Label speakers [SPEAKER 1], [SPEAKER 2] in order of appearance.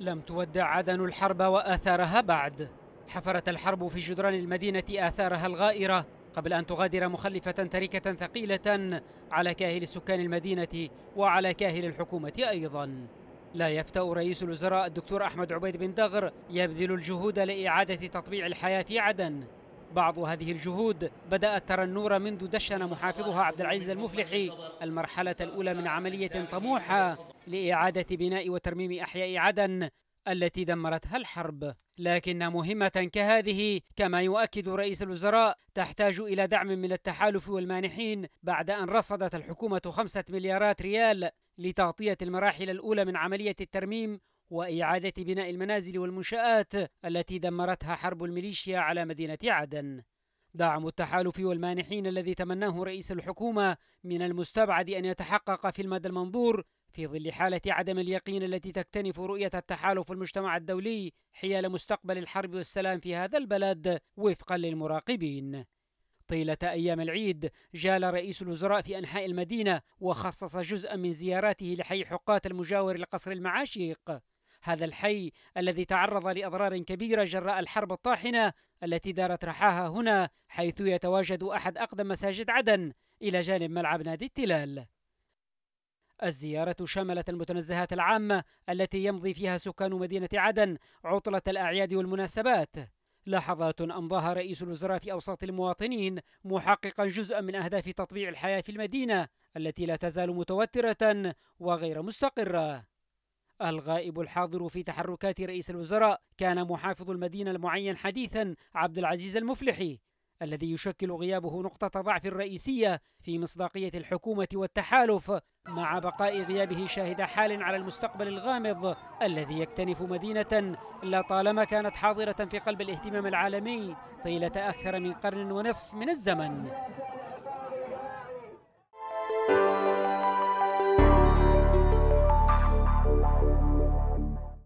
[SPEAKER 1] لم تودع عدن الحرب وآثارها بعد حفرت الحرب في جدران المدينة آثارها الغائرة قبل أن تغادر مخلفة تركة ثقيلة على كاهل سكان المدينة وعلى كاهل الحكومة أيضا لا يفتأ رئيس الوزراء الدكتور أحمد عبيد بن دغر يبذل الجهود لإعادة تطبيع الحياة في عدن بعض هذه الجهود بدأت ترى النور منذ دشن محافظها عبد العزيز المفلحي المرحلة الأولى من عملية طموحة لإعادة بناء وترميم أحياء عدن التي دمرتها الحرب لكن مهمة كهذه كما يؤكد رئيس الوزراء تحتاج إلى دعم من التحالف والمانحين بعد أن رصدت الحكومة خمسة مليارات ريال لتغطية المراحل الأولى من عملية الترميم وإعادة بناء المنازل والمنشآت التي دمرتها حرب الميليشيا على مدينة عدن دعم التحالف والمانحين الذي تمناه رئيس الحكومة من المستبعد أن يتحقق في المدى المنظور في ظل حالة عدم اليقين التي تكتنف رؤية التحالف المجتمع الدولي حيال مستقبل الحرب والسلام في هذا البلد وفقا للمراقبين طيلة أيام العيد جال رئيس الوزراء في أنحاء المدينة وخصص جزءا من زياراته لحي حقات المجاور لقصر المعاشيق هذا الحي الذي تعرض لأضرار كبيرة جراء الحرب الطاحنة التي دارت رحاها هنا حيث يتواجد أحد أقدم مساجد عدن إلى جانب ملعب نادي التلال الزيارة شملت المتنزهات العامة التي يمضي فيها سكان مدينة عدن عطلة الأعياد والمناسبات لحظات أمضاها رئيس الوزراء في أوساط المواطنين محققا جزءا من أهداف تطبيع الحياة في المدينة التي لا تزال متوترة وغير مستقرة الغائب الحاضر في تحركات رئيس الوزراء كان محافظ المدينة المعين حديثا عبد العزيز المفلحي الذي يشكل غيابه نقطة ضعف رئيسية في مصداقية الحكومة والتحالف مع بقاء غيابه شاهد حال على المستقبل الغامض الذي يكتنف مدينة لطالما كانت حاضرة في قلب الاهتمام العالمي طيلة أكثر من قرن ونصف من الزمن